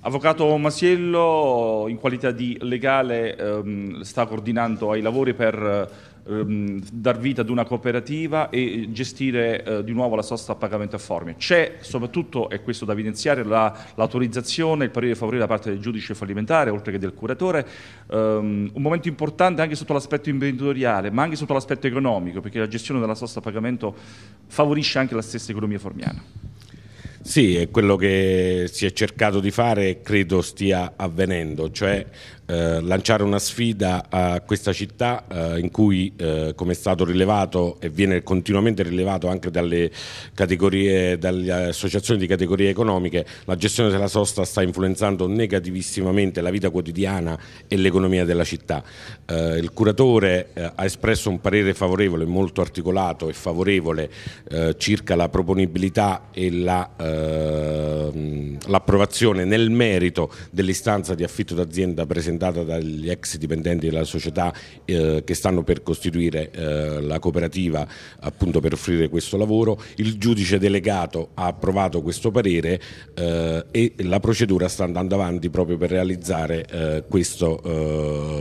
Avvocato Masiello, in qualità di legale, ehm, sta coordinando i lavori per ehm, dar vita ad una cooperativa e gestire eh, di nuovo la sosta a pagamento a forme. C'è soprattutto, e questo da evidenziare, l'autorizzazione, il parere favorevole da parte del giudice fallimentare, oltre che del curatore, ehm, un momento importante anche sotto l'aspetto imprenditoriale, ma anche sotto l'aspetto economico, perché la gestione della sosta a pagamento favorisce anche la stessa economia formiana. Sì, è quello che si è cercato di fare e credo stia avvenendo, cioè eh, lanciare una sfida a questa città eh, in cui, eh, come è stato rilevato e viene continuamente rilevato anche dalle, dalle associazioni di categorie economiche, la gestione della sosta sta influenzando negativissimamente la vita quotidiana e l'economia della città. Eh, il curatore eh, ha espresso un parere favorevole, molto articolato e favorevole circa la proponibilità e la Ehm, l'approvazione nel merito dell'istanza di affitto d'azienda presentata dagli ex dipendenti della società eh, che stanno per costituire eh, la cooperativa appunto per offrire questo lavoro, il giudice delegato ha approvato questo parere eh, e la procedura sta andando avanti proprio per realizzare eh, questo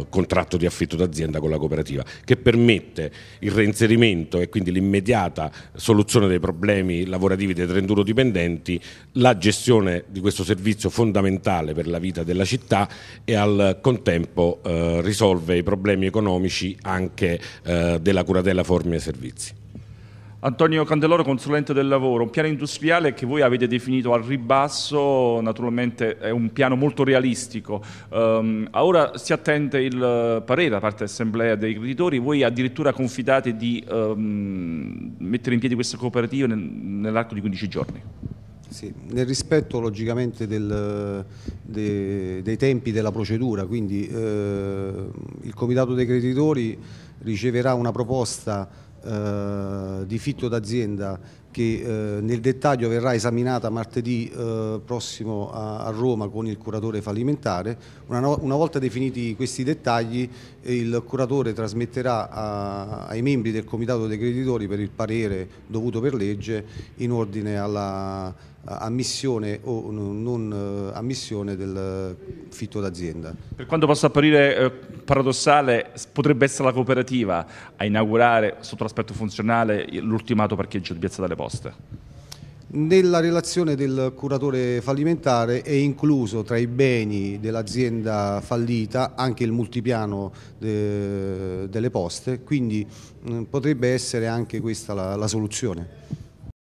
eh, contratto di affitto d'azienda con la cooperativa che permette il reinserimento e quindi l'immediata soluzione dei problemi lavorativi dei 31 dipendenti, la gestione gestione di questo servizio fondamentale per la vita della città e al contempo eh, risolve i problemi economici anche eh, della curatela forme e servizi. Antonio Candeloro, consulente del lavoro, un piano industriale che voi avete definito al ribasso, naturalmente è un piano molto realistico. Um, ora si attende il parere da parte dell'Assemblea dei creditori, voi addirittura confidate di um, mettere in piedi questa cooperativa nell'arco di 15 giorni. Sì, nel rispetto logicamente del, de, dei tempi della procedura, quindi eh, il Comitato dei Creditori riceverà una proposta eh, di fitto d'azienda che eh, nel dettaglio verrà esaminata martedì eh, prossimo a, a, Roma con il curatore fallimentare. Una, una volta definiti questi dettagli eh, il curatore trasmetterà a, ai membri del comitato dei creditori per il parere dovuto per legge in ordine alla ammissione o non eh, ammissione del fitto d'azienda. Per quanto possa apparire eh, paradossale, potrebbe essere la cooperativa a inaugurare sotto l'aspetto funzionale l'ultimato parcheggio di Piazza delle proposte? Nella relazione del curatore fallimentare è incluso tra i beni dell'azienda fallita anche il multipiano de, eh, delle poste, quindi mh, mm, potrebbe essere anche questa la, la soluzione.